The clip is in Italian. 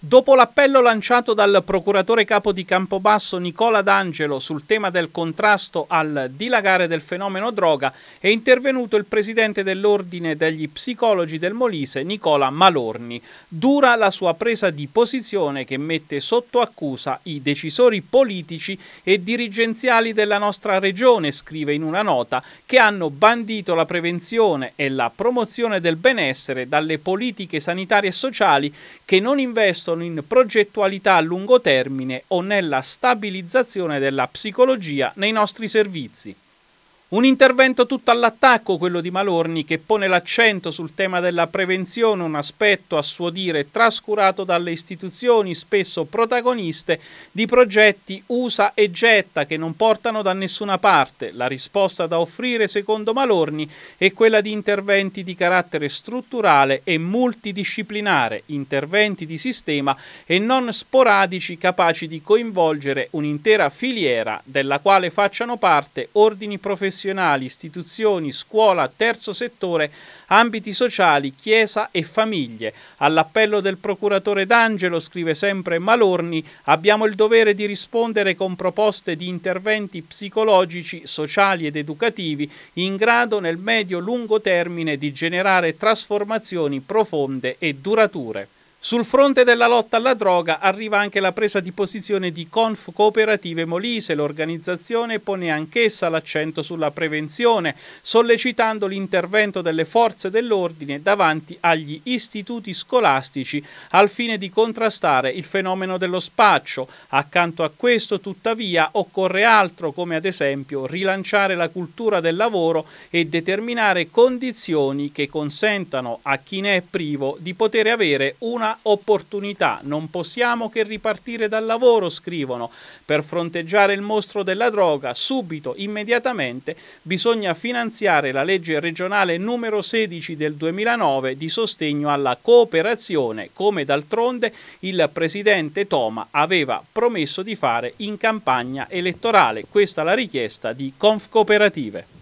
Dopo l'appello lanciato dal procuratore capo di Campobasso Nicola D'Angelo sul tema del contrasto al dilagare del fenomeno droga, è intervenuto il presidente dell'Ordine degli Psicologi del Molise Nicola Malorni. Dura la sua presa di posizione che mette sotto accusa i decisori politici e dirigenziali della nostra regione, scrive in una nota, che hanno bandito la prevenzione e la promozione del benessere dalle politiche sanitarie e sociali che non investono investono in progettualità a lungo termine o nella stabilizzazione della psicologia nei nostri servizi. Un intervento tutto all'attacco, quello di Malorni, che pone l'accento sul tema della prevenzione, un aspetto a suo dire trascurato dalle istituzioni, spesso protagoniste di progetti usa e getta che non portano da nessuna parte. La risposta da offrire, secondo Malorni, è quella di interventi di carattere strutturale e multidisciplinare, interventi di sistema e non sporadici capaci di coinvolgere un'intera filiera della quale facciano parte ordini professionali professionali, istituzioni, scuola, terzo settore, ambiti sociali, chiesa e famiglie. All'appello del procuratore D'Angelo, scrive sempre Malorni, abbiamo il dovere di rispondere con proposte di interventi psicologici, sociali ed educativi in grado nel medio-lungo termine di generare trasformazioni profonde e durature. Sul fronte della lotta alla droga arriva anche la presa di posizione di Conf Cooperative Molise. L'organizzazione pone anch'essa l'accento sulla prevenzione, sollecitando l'intervento delle forze dell'ordine davanti agli istituti scolastici al fine di contrastare il fenomeno dello spaccio. Accanto a questo, tuttavia, occorre altro, come ad esempio rilanciare la cultura del lavoro e determinare condizioni che consentano a chi ne è privo di poter avere una opportunità. Non possiamo che ripartire dal lavoro, scrivono. Per fronteggiare il mostro della droga, subito, immediatamente, bisogna finanziare la legge regionale numero 16 del 2009 di sostegno alla cooperazione, come d'altronde il presidente Toma aveva promesso di fare in campagna elettorale. Questa è la richiesta di Confcooperative.